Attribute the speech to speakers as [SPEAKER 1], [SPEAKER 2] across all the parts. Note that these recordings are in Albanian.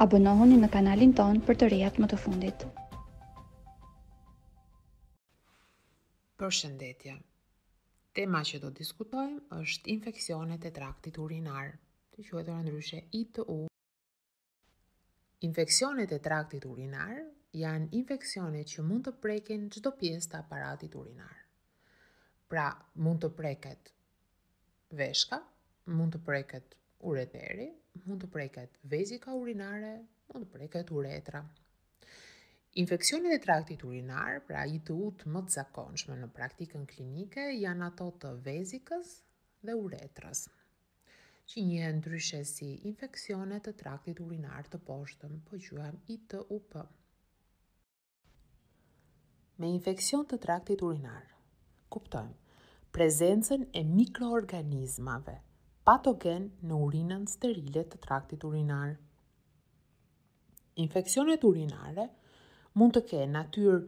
[SPEAKER 1] Abonohuni në kanalin ton për të rejat më të fundit. Për tema që do diskutojmë është infekcionet e traktit urinar, të që e të rëndryshe i të u. Infekcionet e traktit urinar janë infekcionet që mund të preken çdo pjesë të aparatit urinar. Pra, mund të preket veshka, mund të preket ureteri, mund të preket vezika urinare, mund të preket uretra. Infekcionit e traktit urinar, pra i të utë më të zakonshme në praktikën klinike, janë ato të vezikës dhe uretrës, që një e ndryshe si infekcionet e traktit urinar të poshtëm, po gjuhem i të upë. Me infekcion të traktit urinar, kuptojmë, prezencën e mikroorganizmave patogen në urinën sterile të traktit urinar. Infeksionet urinare mund të ke natyrë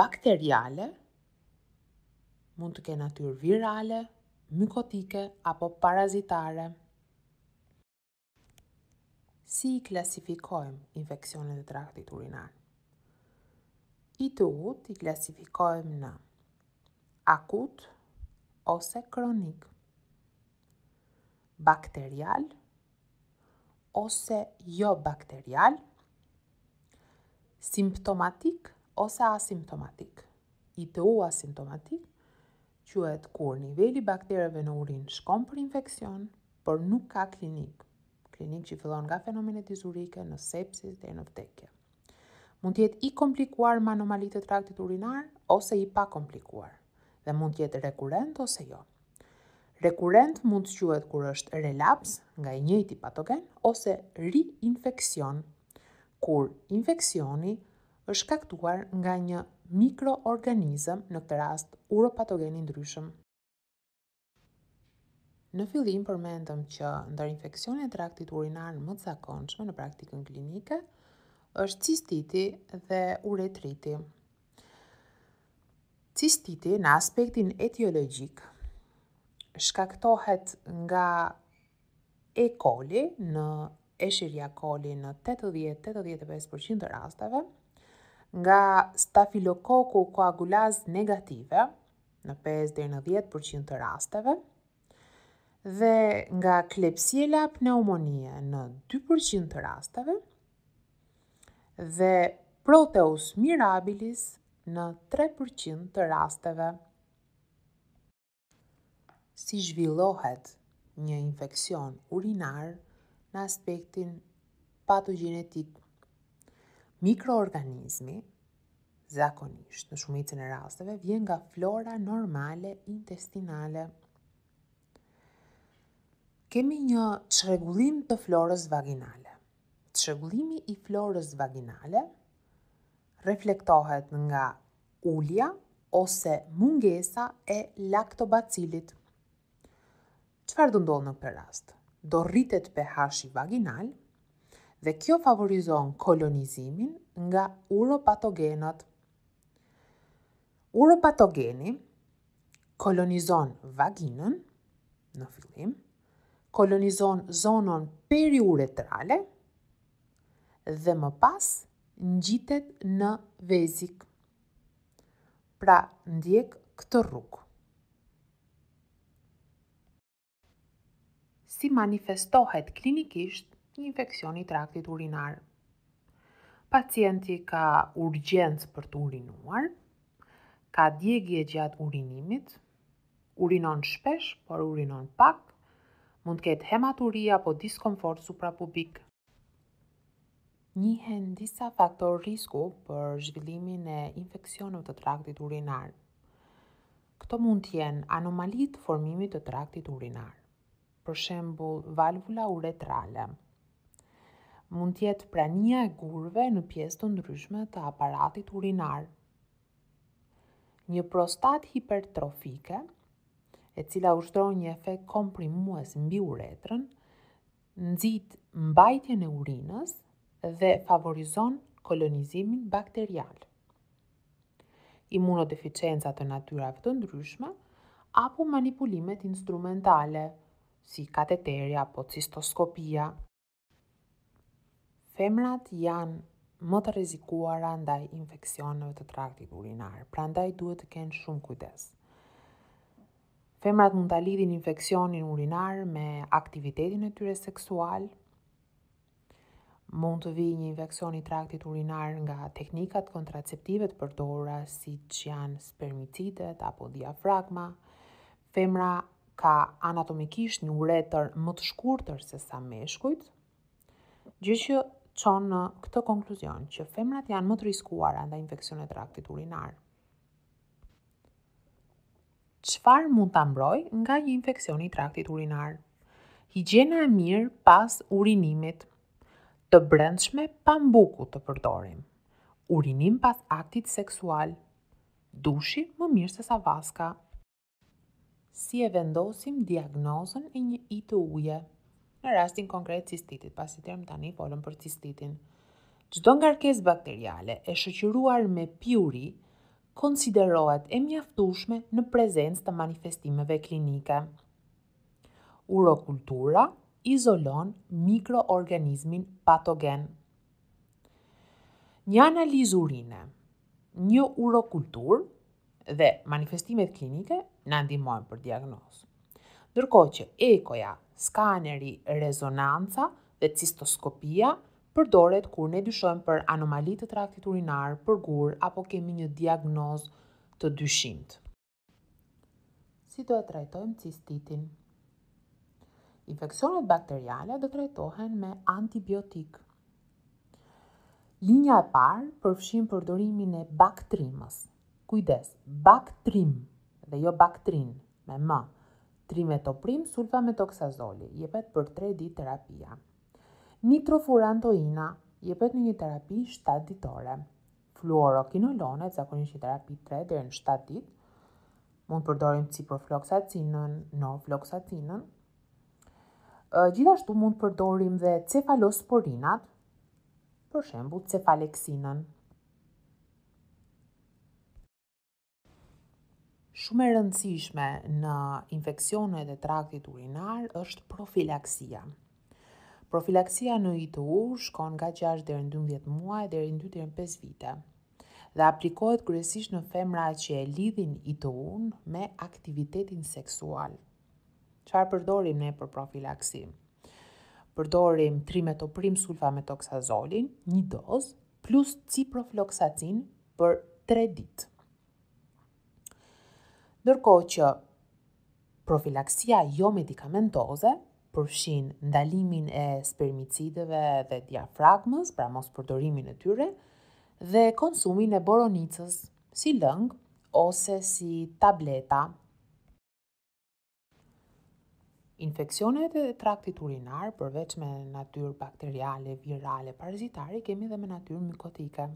[SPEAKER 1] bakteriale, mund të ke natyrë virale, mykotike apo parazitare. Si i klasifikojmë infeksionet e traktit urinar? I të ut i klasifikojmë në akut ose kronik bakterial ose jo bakterial, simptomatik ose asimptomatik, i të u asimptomatik, që e të kur nivelli bakterëve në urin shkom për infekcion, por nuk ka klinik, klinik që i nga fenomenet dizurike në sepsis dhe në vdekje. Mund të jetë i komplikuar ma nëmalit traktit urinar ose i pa komplikuar, dhe mund të jetë rekurent ose jo. Rekurent mund të quhet kur është relaps nga i njëjti patogen ose riinfeksion, kur infeksioni është shkaktuar nga një mikroorganizëm, në këtë rast uropatogeni ndryshëm. Në fillim përmendëm që ndër infeksionet e traktit urinar më të zakonshme në praktikën klinike është cistiti dhe uretriti. Cistiti në aspektin etiologjik shkaktohet nga E. coli në Escherichia coli në 80-85% të rasteve, nga stafilokoku koagulaz negative në 5 deri në 10% të rasteve dhe nga klepsiela pneumonie në 2% të rasteve dhe proteus mirabilis në 3% të rasteve si zhvillohet një infekcion urinar në aspektin patogenetik. Mikroorganizmi, zakonisht, në shumicën e rasteve, vjen nga flora normale intestinale. Kemi një çrregullim të florës vaginale. Çrregullimi i florës vaginale reflektohet nga ulja ose mungesa e laktobacilit qëfar do ndodhë në këtë rast? Do rritet pH-i vaginal dhe kjo favorizon kolonizimin nga uropatogenat. Uropatogeni kolonizon vaginën në fillim, kolonizon zonon periuretrale dhe më pas ngjitet në vezik. Pra ndjek këtë rrugë. si manifestohet klinikisht një infekcion i traktit urinar. Pacienti ka urgjencë për të urinuar, ka djegje gjatë urinimit, urinon shpesh, por urinon pak, mund ketë hematuria po diskomfort suprapubik. Njëhen disa faktor risku për zhvillimin e infekcionët të traktit urinar. Këto mund tjenë anomalit formimit të traktit urinar për shembul valvula uretrale. Mund tjetë prania e gurve në pjesë të ndryshme të aparatit urinar. Një prostat hipertrofike, e cila ushtron një efekt komprimues mbi uretrën, nxit mbajtjen e urinës dhe favorizon kolonizimin bakterial. Imunodeficienca të natyrave të ndryshme apo manipulimet instrumentale, si kateteri apo cistoskopia. Femrat janë më të rezikuara ndaj infekcionëve të traktit urinar, pra ndaj duhet të kenë shumë kujdes. Femrat mund të lidhin infekcionin urinar me aktivitetin e tyre seksual, mund të vijë një infekcioni i traktit urinar nga teknikat kontraceptive të përdora, si që janë spermicitet apo diafragma, femra ka anatomikisht një uretër më të shkurtër se sa meshkujt, gjë që qonë në këtë konkluzion që femrat janë më të riskuar nda infekcionet traktit urinar. Qëfar mund të mbroj nga një i traktit urinar? Higjena e mirë pas urinimit, të brendshme pa mbuku të përdorim, urinim pas aktit seksual, dushi më mirë se sa vaska, si e vendosim diagnozën e një i të uje. Në rastin konkret cistitit, pasi të jam tani folëm për cistitin. Gjdo nga rkes bakteriale e shëqyruar me piuri, konsiderohet e mjaftushme në prezens të manifestimeve klinike. Urokultura izolon mikroorganizmin patogen. Një analizurine, një urokultur dhe manifestimet klinike në andimojnë për diagnozë. Ndërko që ekoja, skaneri, rezonanca dhe cistoskopia përdoret kur ne dyshojmë për anomalit të traktit urinar, për gur, apo kemi një diagnozë të dyshimt. Si do e trajtojmë cistitin? Infekcionet bakteriale do trajtohen me antibiotik. Linja e parë përfshin përdorimin e baktrimës, kujdes, baktrim, dhe jo baktrin, me ma, trimetoprim, sulfa me toksazoli, jepet për 3 ditë terapia. Nitrofurantoina, jepet në një terapi 7 ditore. Fluorokinolone, zakonisht një terapi 3 dhe në 7 ditë, mund përdorim ciprofloxacinën, nofloxacinën. Gjithashtu mund përdorim dhe cefalosporinat, për shembull cefaleksinën, Shumë e rëndësishme në infeksionet e traktit urinar është profilaksia. Profilaksia në ITU shkon nga 6 deri në 12 muaj deri në 2 deri në 5 vite Dhe aplikohet kryesisht në femra që e lidhin ITU me aktivitetin seksual. Çfarë përdorim ne për profilaksim? Përdorim trimetoprim sulfametoksazolin, një dozë plus ciprofloxacin për 3 ditë nërko që profilaksia jo medikamentoze, përshin ndalimin e spermicideve dhe diafragmës, pra mos përdorimin e tyre, dhe konsumin e boronicës si lëngë ose si tableta. Infekcionet e traktit urinar, përveç me natyrë bakteriale, virale, parazitari, kemi dhe me natyrë mykotike.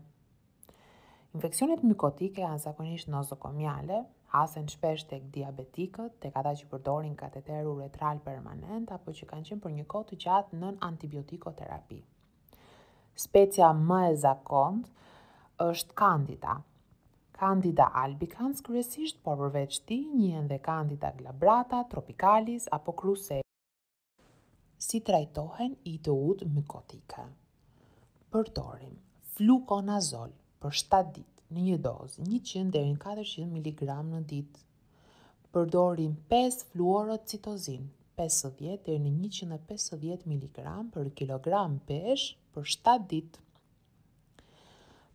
[SPEAKER 1] Infekcionet mykotike janë zakonisht nosokomiale, asën shpesh tek diabetikët, tek ata që përdorin kateter uretral permanent apo që kanë qenë për një kohë të gjatë nën antibiotikoterapi. Specia më e zakont është kandida. Kandida albicans kryesisht, por përveç ti njën dhe kandida glabrata, tropicalis apo kruse. Si trajtohen i të utë mykotike? Përdorim flukonazol për 7 ditë në një dozë 100 deri në 400 mg në ditë. Përdorim 5 fluorocitozin, 50 deri në 150 mg për kilogram pesh për 7 ditë.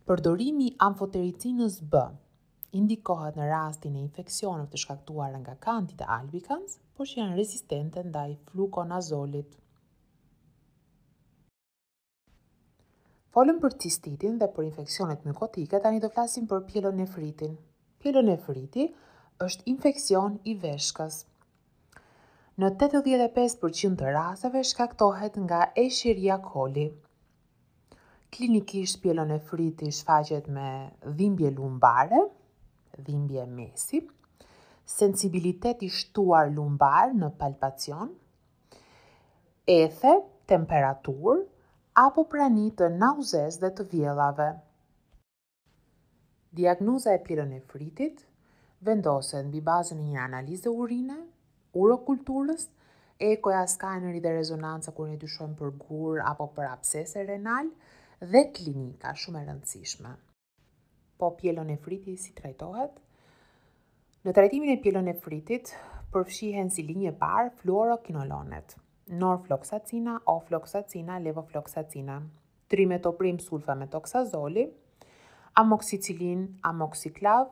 [SPEAKER 1] Përdorimi i amfotericinës B indikohet në rastin e infeksionëve të shkaktuara nga Candida albicans, por që janë rezistente ndaj fluconazolit. Folëm për cistitin dhe për infekcionet mykotike, tani do flasim për pielonefritin. Pielonefriti është infekcion i veshkës. Në 85% të rasteve shkaktohet nga Escherichia coli. Klinikisht pielonefriti shfaqet me dhimbje lumbare, dhimbje mesi, sensibilitet i shtuar lumbar në palpacion, ethe, temperaturë, apo prani të nauzes dhe të vjelave. Diagnoza e pyrën e fritit vendosën bi bazën një analizë urine, urokulturës, ekoja skaneri skajnëri dhe rezonanca kërë një dyshojnë për gurë apo për apsese renal dhe klinika shumë e rëndësishme. Po pielonefriti e fritit si trajtohet? Në trajtimin e pielonefritit e fritit përfshihen si linje parë fluorokinolonet. Norfloksacina, ofloksacina, levofloksacina, trimetoprim sulfametoxazoli, amoxicillin, amoxiclav,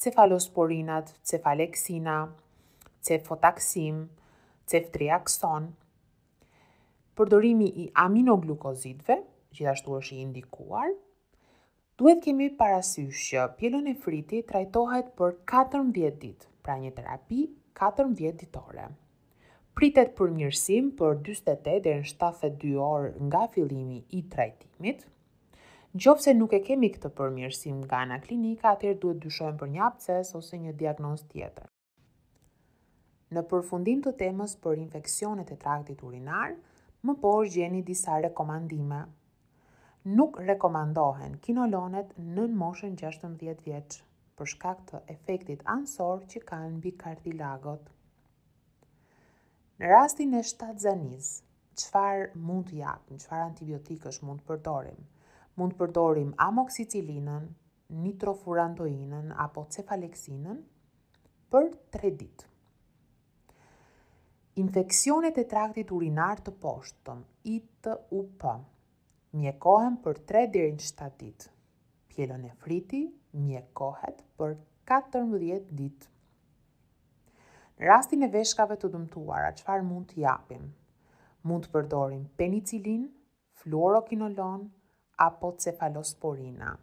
[SPEAKER 1] cefalosporinat, cefalexina, cefotaxim, ceftriaxon. Përdorimi i aminoglukozidve, gjithashtu është i indikuar, duhet kemi parasysh që e friti trajtohet për 14 ditë, pra një terapi 14 ditore pritet për mirësim për 48 dhe në 72 orë nga fillimi i trajtimit. Gjopse nuk e kemi këtë përmirësim nga nga klinika, atër duhet dyshojmë për një apces ose një diagnoz tjetër. Në përfundim të temës për infekcionet e traktit urinar, më është gjeni disa rekomandime. Nuk rekomandohen kinolonet në moshën 16 vjeç për shkak të efektit ansor që kanë bikartilagot. kartilagot. Në rastin e shtatë zanis, qëfar mund të japim, qëfar antibiotikësh mund të përdorim? Mund të përdorim amoxicilinën, nitrofurantoinën apo cefaleksinën për 3 ditë. Infekcionet e traktit urinar të poshtëm, ITUP, mjekohen për 3 deri në 7 ditë. Pjelon e friti mjekohet për 14 ditë. Rastin e veshkave të dëmtuara, qëfar mund të japim? Mund të përdorim penicilin, fluorokinolon, apo cefalosporina.